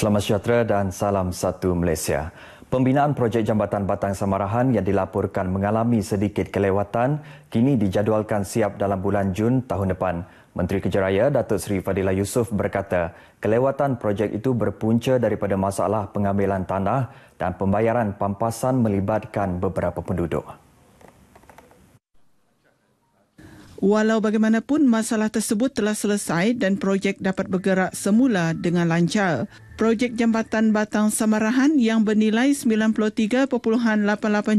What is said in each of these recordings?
Selamat sejahtera dan salam satu Malaysia. Pembinaan projek jambatan Batang Samarahan yang dilaporkan mengalami sedikit kelewatan kini dijadualkan siap dalam bulan Jun tahun depan. Menteri Kerja Raya Datuk Seri Fadila Yusof berkata, kelewatan projek itu berpunca daripada masalah pengambilan tanah dan pembayaran pampasan melibatkan beberapa penduduk. Walau bagaimanapun masalah tersebut telah selesai dan projek dapat bergerak semula dengan lancar. Projek Jambatan Batang Samarahan yang bernilai 93.88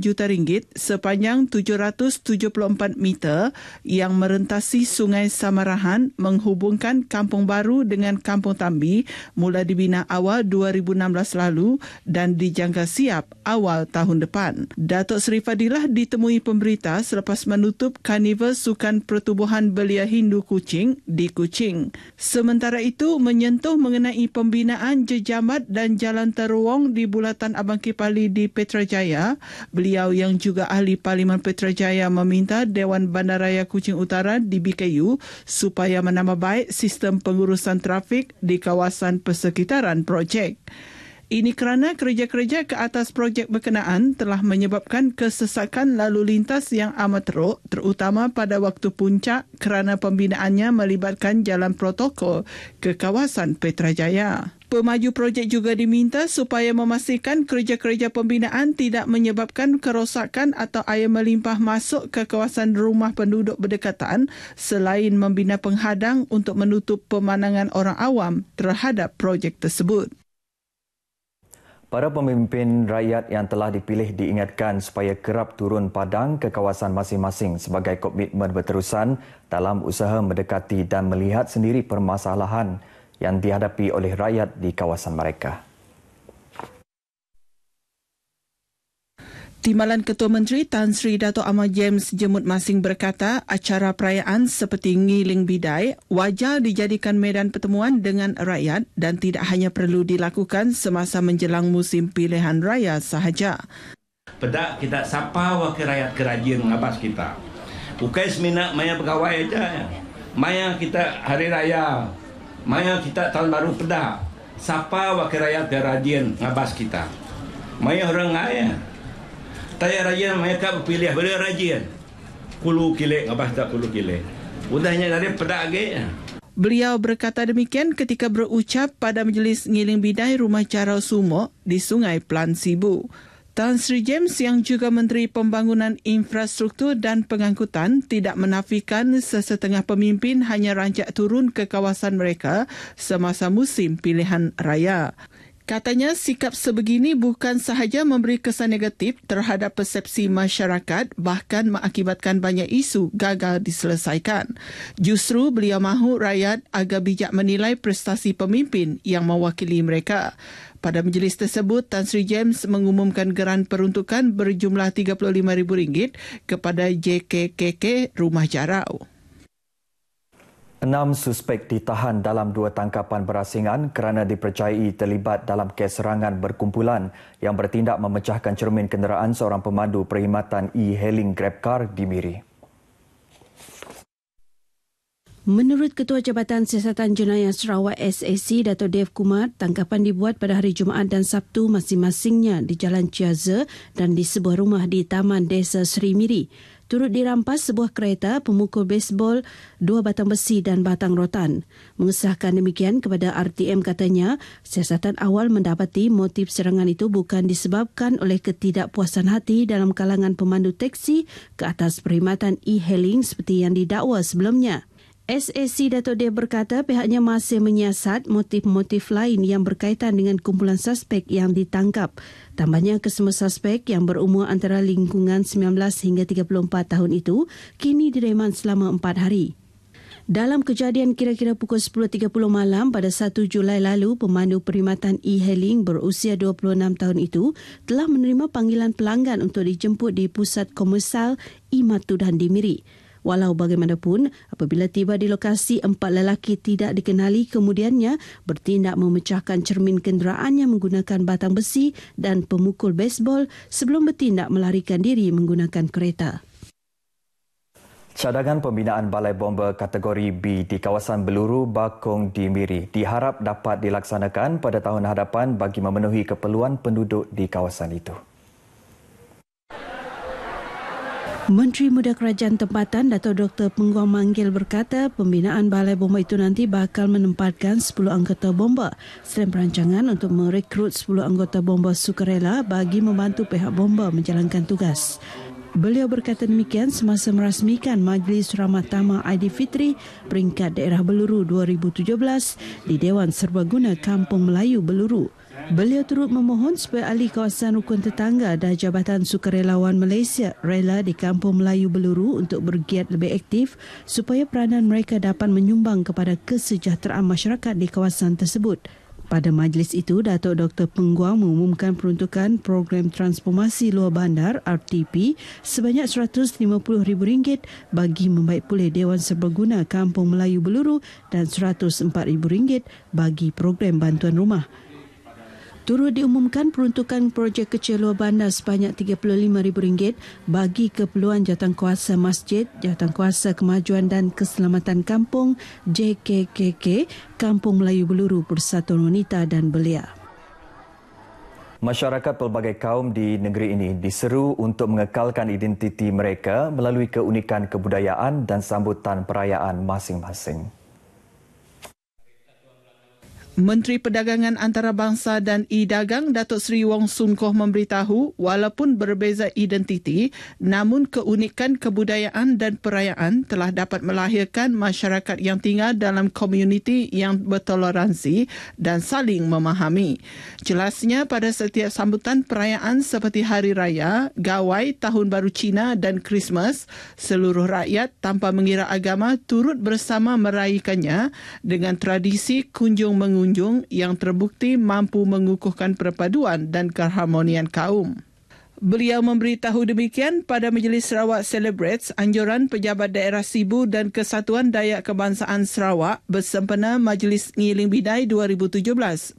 juta ringgit sepanjang 774 meter yang merentasi Sungai Samarahan menghubungkan Kampung Baru dengan Kampung Tambi mula dibina awal 2016 lalu dan dijangka siap awal tahun depan. Datuk Seri Fadilah ditemui pemberita selepas menutup Karnival Sukan Pertubuhan Belia Hindu kucing di Kucing. Sementara itu menyentuh mengenai pembinaan Banjir Jamat dan Jalan Teruong di Bulatan Abang Kipali di Petrajaya. Beliau yang juga ahli Parlimen Petrajaya meminta Dewan Bandaraya Kucing Utara di BKU supaya menambah baik sistem pengurusan trafik di kawasan persekitaran projek. Ini kerana kerja-kerja ke atas projek berkenaan telah menyebabkan kesesakan lalu lintas yang amat teruk terutama pada waktu puncak kerana pembinaannya melibatkan jalan protokol ke kawasan Petrajaya. Pemaju projek juga diminta supaya memastikan kerja-kerja pembinaan tidak menyebabkan kerosakan atau air melimpah masuk ke kawasan rumah penduduk berdekatan selain membina penghadang untuk menutup pemandangan orang awam terhadap projek tersebut. Para pemimpin rakyat yang telah dipilih diingatkan supaya kerap turun padang ke kawasan masing-masing sebagai komitmen berterusan dalam usaha mendekati dan melihat sendiri permasalahan yang dihadapi oleh rakyat di kawasan mereka. Timbalan Ketua Menteri Tan Sri Dato' Amar James Jemut Masing berkata acara perayaan seperti Ngiling Bidai wajar dijadikan medan pertemuan dengan rakyat dan tidak hanya perlu dilakukan semasa menjelang musim pilihan raya sahaja. Pedak kita sapa wakil rakyat kerajaan abas kita. Bukai semina maya pegawai aja. Ya. Maya kita hari raya. Maya kita tahun baru pedak. Sapa wakil rakyat kerajaan abas kita. Maya orang ngaya. Tanya rakyat mereka berpilih Bila rajin kan? Kulu kilik Abah tak kulu kilik Udahnya dari pedak lagi Beliau berkata demikian ketika berucap pada majlis ngiling bidai rumah cara sumo di Sungai Plan Sibu. Tan Sri James yang juga Menteri Pembangunan Infrastruktur dan Pengangkutan tidak menafikan sesetengah pemimpin hanya rancak turun ke kawasan mereka semasa musim pilihan raya. Katanya sikap sebegini bukan sahaja memberi kesan negatif terhadap persepsi masyarakat bahkan mengakibatkan banyak isu gagal diselesaikan. Justru beliau mahu rakyat agak bijak menilai prestasi pemimpin yang mewakili mereka. Pada majlis tersebut, Tan Sri James mengumumkan geran peruntukan berjumlah RM35,000 kepada JKKK Rumah Jarau. Enam suspek ditahan dalam dua tangkapan berasingan kerana dipercayai terlibat dalam kes serangan berkumpulan yang bertindak memecahkan cermin kenderaan seorang pemandu perkhidmatan e-hailing car di Miri. Menurut Ketua Jabatan Siasatan Jenayah Sarawak SAC, Dato' Dev Kumar, tangkapan dibuat pada hari Jumaat dan Sabtu masing-masingnya di Jalan Ciaza dan di sebuah rumah di Taman Desa Sri Miri turut dirampas sebuah kereta pemukul baseball, dua batang besi dan batang rotan. Mengesahkan demikian kepada RTM katanya, siasatan awal mendapati motif serangan itu bukan disebabkan oleh ketidakpuasan hati dalam kalangan pemandu teksi ke atas perkhidmatan e-hailing seperti yang didakwa sebelumnya. SAC Dato' Deh berkata pihaknya masih menyiasat motif-motif lain yang berkaitan dengan kumpulan suspek yang ditangkap. Tambahnya kesemua suspek yang berumur antara lingkungan 19 hingga 34 tahun itu kini direman selama 4 hari. Dalam kejadian kira-kira pukul 10.30 malam pada 1 Julai lalu, pemandu perkhidmatan e-hailing berusia 26 tahun itu telah menerima panggilan pelanggan untuk dijemput di pusat komersial Imatudhan di Miri. Walau bagaimanapun, apabila tiba di lokasi, empat lelaki tidak dikenali kemudiannya bertindak memecahkan cermin kenderaannya menggunakan batang besi dan pemukul baseball sebelum bertindak melarikan diri menggunakan kereta. Cadangan pembinaan balai bomba kategori B di kawasan Beluru, Bakong, Dimiri diharap dapat dilaksanakan pada tahun hadapan bagi memenuhi keperluan penduduk di kawasan itu. Menteri Muda Kerajaan Tempatan Dato' Dr. Pengguam Manggil berkata pembinaan balai bomba itu nanti bakal menempatkan 10 anggota bomba selain perancangan untuk merekrut 10 anggota bomba sukarela bagi membantu pihak bomba menjalankan tugas. Beliau berkata demikian semasa merasmikan Majlis Ramatama ID Fitri peringkat daerah Beluru 2017 di Dewan Serbaguna Kampung Melayu Beluru. Beliau turut memohon supaya ahli kawasan rukun tetangga dan Jabatan Sukarelawan Malaysia rela di Kampung Melayu Beluru untuk bergiat lebih aktif supaya peranan mereka dapat menyumbang kepada kesejahteraan masyarakat di kawasan tersebut. Pada majlis itu, Datuk Dr. Pengguang mengumumkan peruntukan program transformasi luar bandar RTP sebanyak RM150,000 bagi membaik pulih Dewan Serbaguna Kampung Melayu Beluru dan RM104,000 bagi program bantuan rumah. Turut diumumkan peruntukan projek kecil luar bandar sebanyak RM35,000 bagi keperluan kuasa masjid, kuasa kemajuan dan keselamatan kampung JKKK, Kampung Melayu Beluru Persatuan Wanita dan Belia. Masyarakat pelbagai kaum di negeri ini diseru untuk mengekalkan identiti mereka melalui keunikan kebudayaan dan sambutan perayaan masing-masing. Menteri Perdagangan Antarabangsa dan E-Dagang Datuk Seri Wong Sun Koh memberitahu walaupun berbeza identiti namun keunikan kebudayaan dan perayaan telah dapat melahirkan masyarakat yang tinggal dalam komuniti yang bertoleransi dan saling memahami. Jelasnya pada setiap sambutan perayaan seperti Hari Raya, Gawai, Tahun Baru Cina dan Christmas, seluruh rakyat tanpa mengira agama turut bersama meraihkannya dengan tradisi kunjung mengunjungi pengunjung yang terbukti mampu mengukuhkan perpaduan dan keharmonian kaum. Beliau memberitahu demikian pada Majlis Sarawak Celebrates anjuran pejabat daerah Sibu dan Kesatuan Dayak Kebangsaan Sarawak bersempena Majlis Ngiling Bidai 2017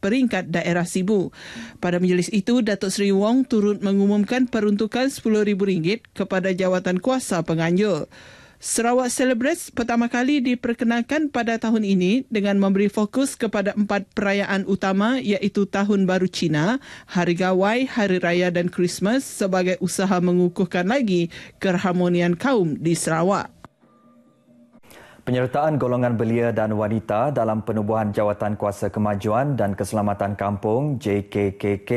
peringkat daerah Sibu. Pada majlis itu, Datuk Seri Wong turut mengumumkan peruntukan RM10,000 kepada jawatan kuasa penganjur. Sarawak Celebrates pertama kali diperkenalkan pada tahun ini dengan memberi fokus kepada empat perayaan utama iaitu Tahun Baru Cina, Hari Gawai, Hari Raya dan Christmas sebagai usaha mengukuhkan lagi keharmonian kaum di Sarawak. Penyertaan golongan belia dan wanita dalam penubuhan jawatan kuasa kemajuan dan keselamatan kampung JKKK,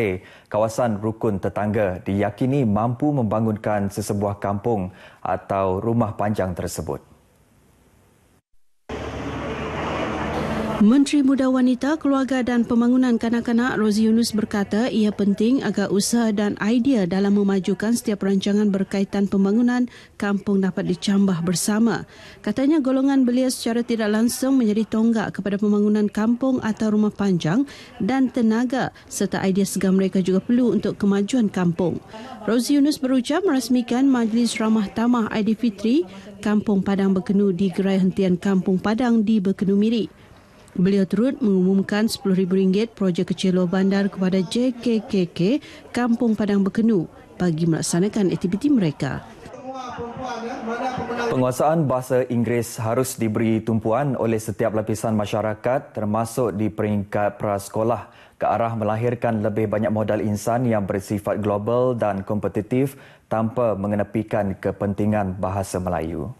kawasan rukun tetangga, diyakini mampu membangunkan sesebuah kampung atau rumah panjang tersebut. Menteri Muda Wanita, Keluarga dan Pembangunan Kanak-kanak Rosie Yunus berkata ia penting agar usaha dan idea dalam memajukan setiap rancangan berkaitan pembangunan kampung dapat dicambah bersama. Katanya golongan belia secara tidak langsung menjadi tonggak kepada pembangunan kampung atau rumah panjang dan tenaga serta idea segar mereka juga perlu untuk kemajuan kampung. Rosie Yunus berucap merasmikan Majlis Ramah Tamah Aidilfitri Kampung Padang Bekenu di Gerai Hentian Kampung Padang di Bekenu Miri. Beliau turut mengumumkan RM10,000 projek kecil luar bandar kepada JKKK Kampung Padang Bekenu bagi melaksanakan aktiviti mereka. Penguasaan bahasa Inggeris harus diberi tumpuan oleh setiap lapisan masyarakat termasuk di peringkat prasekolah ke arah melahirkan lebih banyak modal insan yang bersifat global dan kompetitif tanpa mengenepikan kepentingan bahasa Melayu.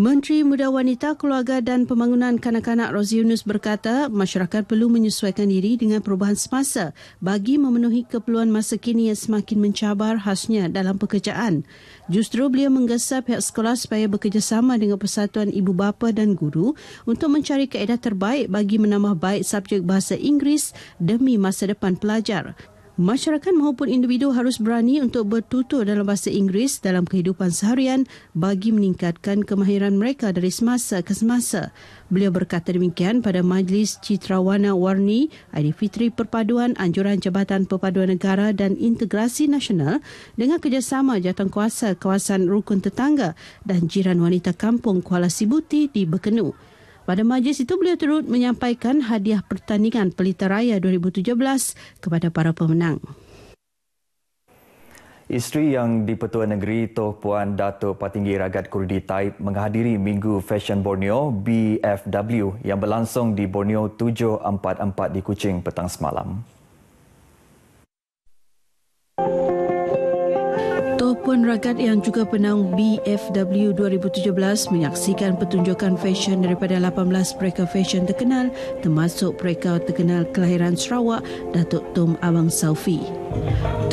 Menteri Muda Wanita, Keluarga dan Pembangunan Kanak-kanak Rosie Yunus berkata masyarakat perlu menyesuaikan diri dengan perubahan semasa bagi memenuhi keperluan masa kini yang semakin mencabar khasnya dalam pekerjaan. Justru beliau menggesa pihak sekolah supaya bekerjasama dengan Persatuan Ibu Bapa dan Guru untuk mencari kaedah terbaik bagi menambah baik subjek bahasa Inggeris demi masa depan pelajar. Masyarakat maupun individu harus berani untuk bertutur dalam bahasa Inggeris dalam kehidupan seharian bagi meningkatkan kemahiran mereka dari semasa ke semasa. Beliau berkata demikian pada Majlis Citrawana Warni, Fitri Perpaduan Anjuran Jabatan Perpaduan Negara dan Integrasi Nasional dengan kerjasama jawatankuasa kawasan rukun tetangga dan jiran wanita kampung Kuala Sibuti di Bekenu. Pada majlis itu beliau turut menyampaikan hadiah pertandingan Pelita Raya 2017 kepada para pemenang. Isteri yang di-Pertuan Negeri Toh Puan Datuk Patinggi Ragat Kurdi Taib menghadiri Minggu Fashion Borneo BFW yang berlangsung di Borneo 744 di Kuching petang semalam. Puan Rakyat yang juga penang BFW 2017 menyaksikan pertunjukan fesyen daripada 18 pereka fesyen terkenal termasuk pereka terkenal kelahiran Sarawak, Datuk Tom Awang Saufi.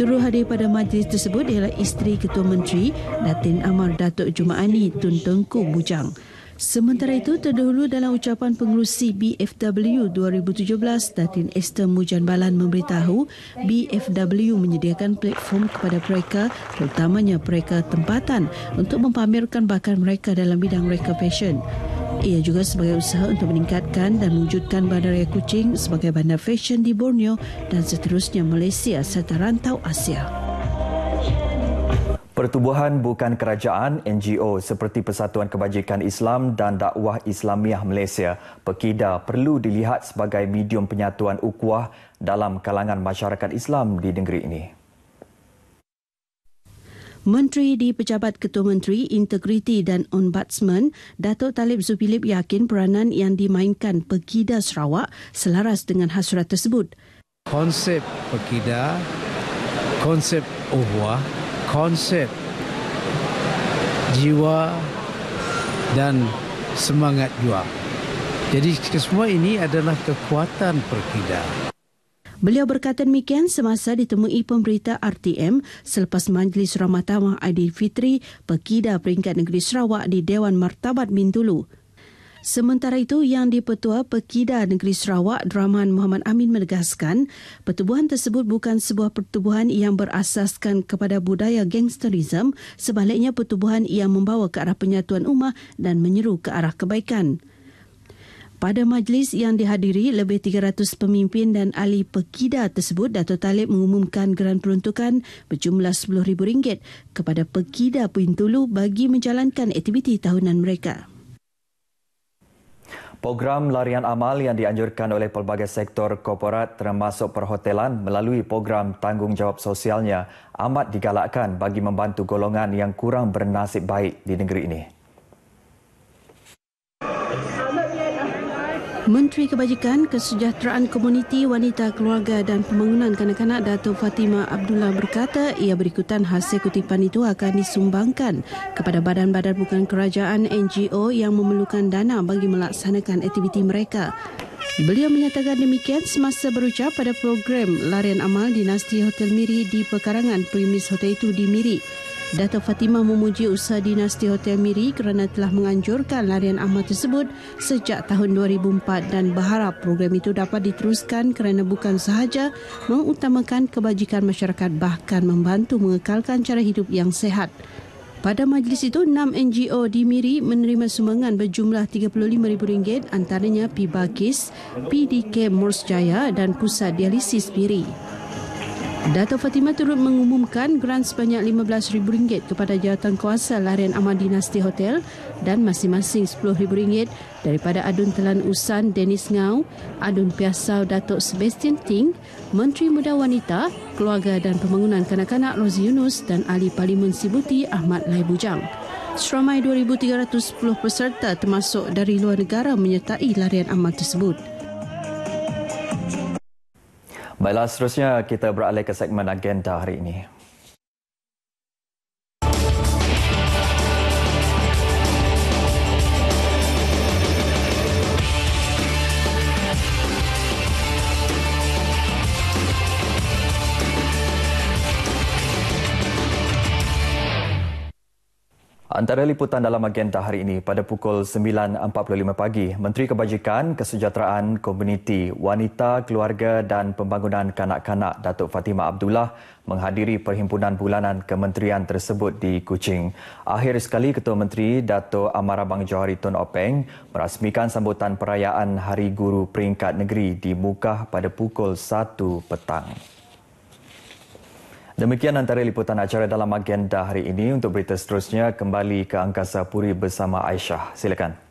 Turut hadir pada majlis tersebut ialah isteri Ketua Menteri Datin Amar Datuk Jumaani Tun Tengku Bujang. Sementara itu, terdahulu dalam ucapan pengurusi BFW 2017, Datin Esther Mujanbalan memberitahu BFW menyediakan platform kepada mereka, terutamanya mereka tempatan untuk mempamerkan bakat mereka dalam bidang reka fashion. Ia juga sebagai usaha untuk meningkatkan dan mewujudkan Bandar Raya Kuching sebagai bandar fashion di Borneo dan seterusnya Malaysia serta rantau Asia. Pertubuhan bukan kerajaan NGO seperti Persatuan Kebajikan Islam dan Dakwah Islamiah Malaysia Pekida perlu dilihat sebagai medium penyatuan ukhuwah dalam kalangan masyarakat Islam di negeri ini. Menteri di Pejabat Ketua Menteri Integriti dan Ombudsman, Datuk Talib Zubilip yakin peranan yang dimainkan Pekida Sarawak selaras dengan hasrat tersebut. Konsep Pekida, konsep Uhwah konsep jiwa dan semangat juang. Jadi semua ini adalah kekuatan perkida. Beliau berkata demikian semasa ditemui pemberita RTM selepas Majlis Ramadhan Aidilfitri perkida Peringkat Negeri Sarawak di Dewan Martabat Bintulu. Sementara itu, Yang di-Pertua Pekida Negeri Sarawak, Draman Muhammad Amin menegaskan, pertubuhan tersebut bukan sebuah pertubuhan yang berasaskan kepada budaya gangsterisme, sebaliknya pertubuhan yang membawa ke arah penyatuan umat dan menyeru ke arah kebaikan. Pada majlis yang dihadiri lebih 300 pemimpin dan ahli pekida tersebut, Datuk Talib mengumumkan geran peruntukan berjumlah RM10,000 kepada pekida Pintulu bagi menjalankan aktiviti tahunan mereka. Program larian amal yang dianjurkan oleh pelbagai sektor korporat termasuk perhotelan melalui program tanggungjawab sosialnya amat digalakkan bagi membantu golongan yang kurang bernasib baik di negeri ini. Menteri Kebajikan, Kesejahteraan Komuniti, Wanita, Keluarga dan Pembangunan Kanak-kanak Dato' Fatima Abdullah berkata ia berikutan hasil kutipan itu akan disumbangkan kepada badan-badan bukan kerajaan NGO yang memerlukan dana bagi melaksanakan aktiviti mereka. Beliau menyatakan demikian semasa berucap pada program larian amal dinasti Hotel Miri di pekarangan Primis Hotel itu di Miri. Dato' Fatimah memuji usaha dinasti Hotel Miri kerana telah menganjurkan larian amal tersebut sejak tahun 2004 dan berharap program itu dapat diteruskan kerana bukan sahaja mengutamakan kebajikan masyarakat bahkan membantu mengekalkan cara hidup yang sehat. Pada majlis itu, 6 NGO di Miri menerima sumbangan berjumlah RM35,000 antaranya Pibagis, PDK Mors Jaya dan Pusat Dialisis Miri. Dato Fatimah turut mengumumkan grant sebanyak RM15,000 kepada kuasa larian amal dinasti hotel dan masing-masing RM10,000 daripada Adun Telan Usan Dennis Ngau, Adun Piasau Datuk Sebastian Ting, Menteri Muda Wanita, Keluarga dan Pembangunan Kanak-kanak Rozi Yunus dan Ahli Parlimen Sibuti Ahmad Laibujang. Seramai 2,310 peserta termasuk dari luar negara menyertai larian amal tersebut. Baiklah, seterusnya kita beralih ke segmen agenda hari ini. Antara liputan dalam agenda hari ini pada pukul 9.45 pagi, Menteri Kebajikan, Kesejahteraan, Komuniti, Wanita, Keluarga dan Pembangunan Kanak-Kanak Datuk Fatimah Abdullah menghadiri perhimpunan bulanan kementerian tersebut di Kuching. Akhir sekali Ketua Menteri Datuk Amara Bang Johari Tun Openg merasmikan sambutan perayaan Hari Guru Peringkat Negeri di Mukah pada pukul 1 petang. Demikian antara liputan acara dalam agenda hari ini. Untuk berita seterusnya, kembali ke Angkasa Puri bersama Aisyah. Silakan.